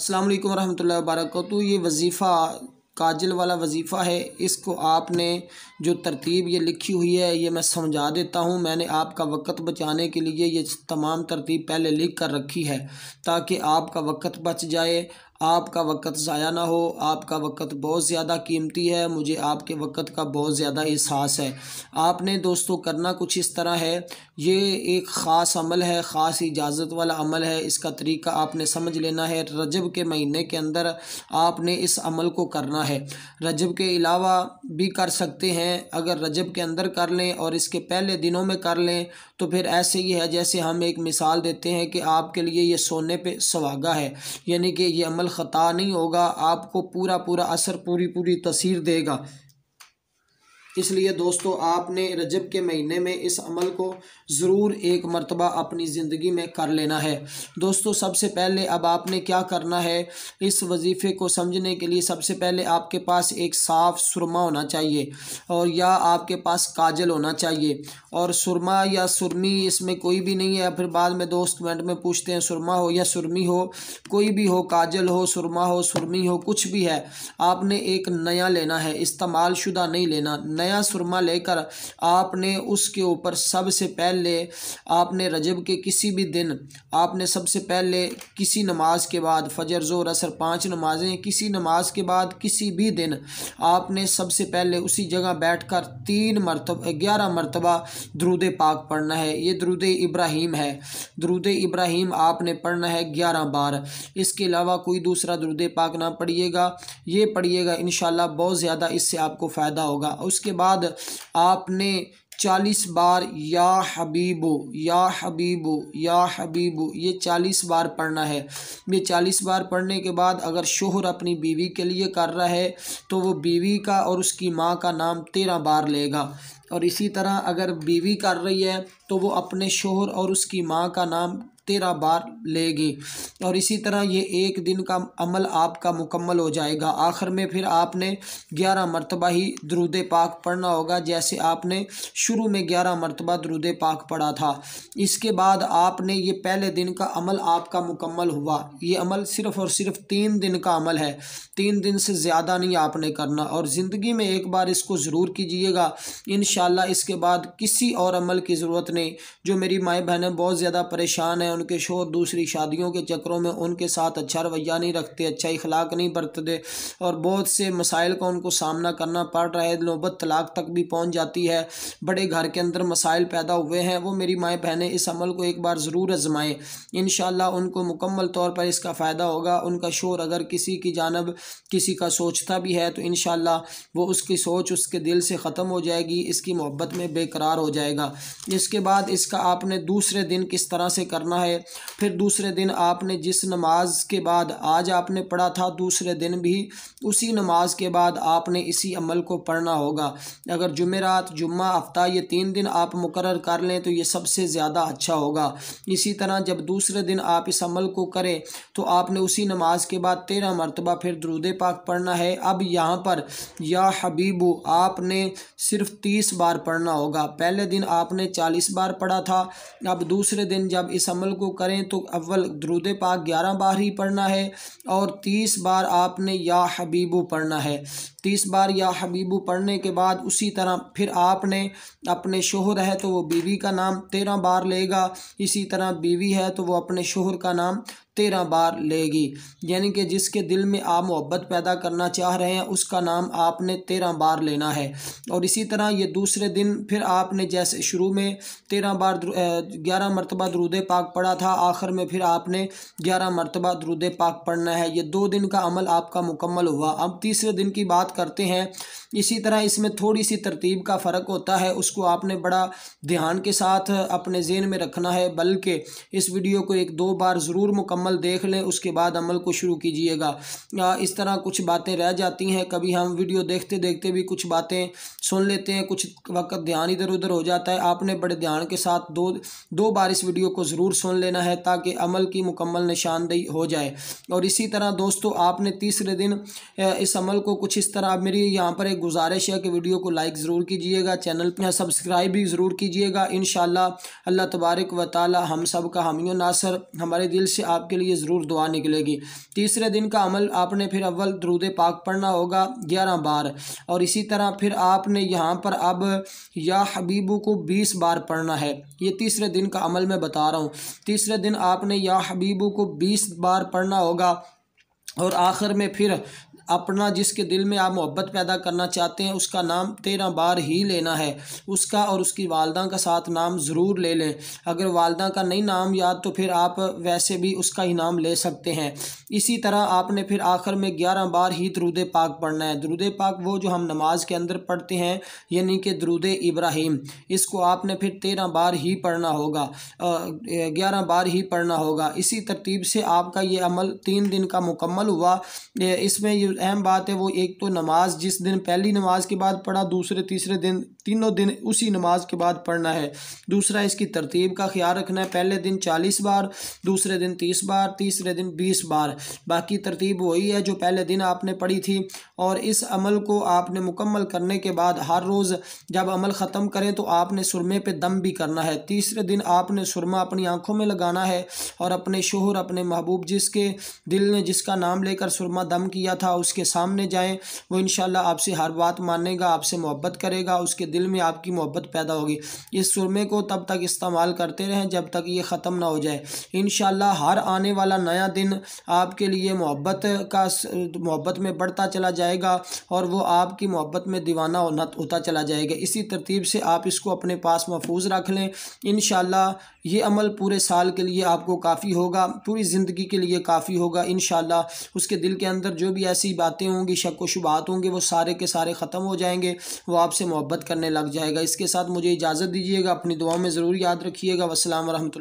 अस्सलाम वालेकुम रहमतुल्लाहि व बरकातहू तो ये वजीफ़ा काजल वाला वजीफ़ा है इसको आपने जो तरतीब ये लिखी हुई है ये मैं समझा देता हूँ मैंने आपका वक्त बचाने के लिए ये तमाम तरतीब पहले लिख कर रखी है ताकि आपका वक्त बच जाए आपका वक़्त ज़ाया ना हो आपका वक़्त बहुत ज़्यादा कीमती है मुझे आपके वक़्त का बहुत ज़्यादा एहसास है आपने दोस्तों करना कुछ इस तरह है ये एक ख़ास अमल है ख़ास इजाज़त वाला अमल है इसका तरीका आपने समझ लेना है रजब के महीने के अंदर आपने इस अमल को करना है रजब के अलावा भी कर सकते हैं अगर रजब के अंदर कर लें और इसके पहले दिनों में कर लें तो फिर ऐसे ही है जैसे हम एक मिसाल देते हैं कि आपके लिए ये सोने पर सुहागा है यानी कि ये अमल ख़ता नहीं होगा आपको पूरा पूरा असर पूरी पूरी तस्वीर देगा इसलिए दोस्तों आपने रजब के महीने में इस अमल को ज़रूर एक मरतबा अपनी ज़िंदगी में कर लेना है दोस्तों सबसे पहले अब आपने क्या करना है इस वजीफ़े को समझने के लिए सबसे पहले आपके पास एक साफ़ सुरमा होना चाहिए और या आपके पास काजल होना चाहिए और सुरमा या सुरमी इसमें कोई भी नहीं है फिर बाद में दोस्त कमेंट में पूछते हैं सुरमा हो या सुरमी हो कोई भी हो काजल हो सुरमा हो सुरमी हो कुछ भी है आपने एक नया लेना है इस्तेमाल शुदा नहीं लेना नया सुरमा लेकर आपने उसके ऊपर सबसे पहले आपने रजब के किसी भी दिन आपने सबसे पहले किसी नमाज के बाद फजर जोर असर पांच नमाजें किसी नमाज के बाद किसी भी दिन आपने सबसे पहले उसी जगह बैठकर तीन मरतबा ग्यारह मरतबा द्रुद पाक पढ़ना है ये द्रुद इब्राहिम है द्रुद इब्राहिम आपने पढ़ना है ग्यारह बार इसके अलावा कोई दूसरा द्रुद पाक ना पढ़िएगा ये पढ़िएगा इन बहुत ज़्यादा इससे आपको फ़ायदा होगा उसके उसके बाद आपने चालीस बार या हबीबो या हबीबो या हबीबो ये चालीस बार पढ़ना है ये चालीस बार पढ़ने के बाद अगर शोहर अपनी बीवी के लिए कर रहा है तो वो बीवी का और उसकी माँ का नाम तेरह बार लेगा और इसी तरह अगर बीवी कर रही है तो वो अपने शोहर और उसकी माँ का नाम तेरह बार लेगी और इसी तरह ये एक दिन का अमल आपका मुकम्मल हो जाएगा आखिर में फिर आपने ग्यारह मरतबा ही द्रुद पाक पढ़ना होगा जैसे आपने शुरू में ग्यारह मरतबा द्रुद पाक पढ़ा था इसके बाद आपने ये पहले दिन का अमल आपका मुकम्मल हुआ ये अमल सिर्फ़ और सिर्फ तीन दिन का अमल है तीन दिन से ज़्यादा नहीं आपने करना और ज़िंदगी में एक बार इसको ज़रूर कीजिएगा इन इन इसके बाद किसी और अमल की ज़रूरत नहीं जो मेरी माएँ बहनें बहुत ज़्यादा परेशान हैं उनके शोर दूसरी शादियों के चक्करों में उनके साथ अच्छा रवैया नहीं रखते अच्छा इखलाक नहीं बरतते और बहुत से मसाइल का उनको सामना करना पड़ रहा है नौबत तलाक तक भी पहुँच जाती है बड़े घर के अंदर मसाइल पैदा हुए हैं वो मेरी माए बहनें इस अमल को एक बार ज़रूर आजमाएँ इन उनको मुकम्मल तौर पर इसका फ़ायदा होगा उनका शोर अगर किसी की जानब किसी का सोचता भी है तो इन वो उसकी सोच उसके दिल से ख़त्म हो जाएगी इसकी इसकी मोहब्बत में बेकरार हो जाएगा इसके बाद इसका आपने दूसरे दिन किस तरह से करना है फिर दूसरे दिन आपने जिस नमाज के बाद आज आपने पढ़ा था दूसरे दिन भी उसी नमाज के बाद आपने इसी अमल को पढ़ना होगा अगर जुमेरात जुम्मा हफ्ता ये तीन दिन आप मुकर कर लें तो ये सबसे ज़्यादा अच्छा होगा इसी तरह जब दूसरे दिन आप इस अमल को करें तो आपने उसी नमाज के बाद तेरह मरतबा फिर दरूद पाक पढ़ना है अब यहाँ पर या हबीबू आपने सिर्फ तीस बार पढ़ना होगा पहले दिन आपने चालीस बार पढ़ा था अब दूसरे दिन जब इस अमल को करें तो अव्वल द्रुद पाक ग्यारह बार ही पढ़ना है और तीस बार आपने या हबीबू पढ़ना है तीस बार या हबीबू पढ़ने के बाद उसी तरह फिर आपने अपने शोहर है तो वो बीवी का नाम तेरह बार लेगा इसी तरह बीवी है तो वो अपने शोहर का नाम तेरह बार लेगी यानी कि जिसके दिल में आप मोहब्बत पैदा करना चाह रहे हैं उसका नाम आपने तेरह बार लेना है और इसी तरह ये दूसरे दिन फिर आपने जैसे शुरू में तेरह बार ग्यारह मरतबा दरूद पाक पढ़ा था आखिर में फिर आपने ग्यारह मरतबा दरूद पाक पढ़ना है ये दो दिन का अमल आपका मुकम्मल हुआ अब तीसरे दिन की बात करते हैं इसी तरह इसमें थोड़ी सी तरतीब का फ़र्क होता है उसको आपने बड़ा ध्यान के साथ अपने जेन में रखना है बल्कि इस वीडियो को एक दो बार ज़रूर मुकम्मल मुकम्मल देख लें उसके बाद अमल को शुरू कीजिएगा इस तरह कुछ बातें रह जाती हैं कभी हम वीडियो देखते देखते भी कुछ बातें सुन लेते हैं कुछ वक्त ध्यान इधर उधर हो जाता है आपने बड़े ध्यान के साथ दो दो बार इस वीडियो को ज़रूर सुन लेना है ताकि अमल की मुकम्मल निशानदेही हो जाए और इसी तरह दोस्तों आपने तीसरे दिन इस अमल को कुछ इस तरह मेरी यहाँ पर एक गुजारिश है कि वीडियो को लाइक ज़रूर कीजिएगा चैनल पर सब्सक्राइब भी ज़रूर कीजिएगा इन अल्लाह तबारक व ताली हम सब का हामी नासर हमारे दिल से आप आपके लिए ज़रूर दुआ निकलेगी तीसरे दिन का अमल आपने फिर अव्वल दरूद पाक पढ़ना होगा ग्यारह बार और इसी तरह फिर आपने यहाँ पर अब या हबीबू को बीस बार पढ़ना है ये तीसरे दिन का अमल मैं बता रहा हूँ तीसरे दिन आपने या हबीबू को बीस बार पढ़ना होगा और आखिर में फिर अपना जिसके दिल में आप मोहब्बत पैदा करना चाहते हैं उसका नाम तेरह बार ही लेना है उसका और उसकी वालदा का साथ नाम ज़रूर ले लें अगर वालदा का नहीं नाम याद तो फिर आप वैसे भी उसका ही नाम ले सकते हैं इसी तरह आपने फिर आखिर में ग्यारह बार ही दरूद पाक पढ़ना है दरूद पाक वो जो हम नमाज के अंदर पढ़ते हैं यानी कि दरूद इब्राहिम इसको आपने फिर तेरह बार ही पढ़ना होगा ग्यारह बार ही पढ़ना होगा इसी तरतीब से आपका ये अमल तीन दिन का मुकम्मल हुआ इसमें अहम बात है वो एक तो नमाज जिस दिन पहली नमाज के बाद पढ़ा दूसरे तीसरे दिन तीनों दिन उसी नमाज के बाद पढ़ना है दूसरा इसकी तरतीब का ख्याल रखना है पहले दिन चालीस बार दूसरे दिन तीस बार तीसरे दिन बीस बार बाकी तरतीब वही है जो पहले दिन आपने पढ़ी थी और इस अमल को आपने मुकम्मल करने के बाद हर रोज़ जब अमल ख़त्म करें तो आपने सुरमे पर दम भी करना है तीसरे दिन आपने सुरमा अपनी आँखों में लगाना है और अपने शोहर अपने महबूब जिसके दिल ने जिसका नाम लेकर सुरमा दम किया था उस उसके सामने जाएँ वो इन आपसे हर बात मानेगा आपसे मोहब्बत करेगा उसके दिल में आपकी मोहब्बत पैदा होगी इस सुरमे को तब तक इस्तेमाल करते रहें जब तक ये ख़त्म ना हो जाए इन हर आने वाला नया दिन आपके लिए मोहब्बत का मोहब्बत में बढ़ता चला जाएगा और वो आपकी मोहब्बत में दीवाना होना होता चला जाएगा इसी तरतीब से आप इसको अपने पास महफूज रख लें इन ये अमल पूरे साल के लिए आपको काफ़ी होगा पूरी ज़िंदगी के लिए काफ़ी होगा इन उसके दिल के अंदर जो भी ऐसी बातें होंगी शक व शुबात होंगे वो सारे के सारे ख़त्म हो जाएंगे वो आपसे मोहब्बत करने लग जाएगा इसके साथ मुझे इजाज़त दीजिएगा अपनी दुआओं में ज़रूर याद रखिएगा वसलम वरहमल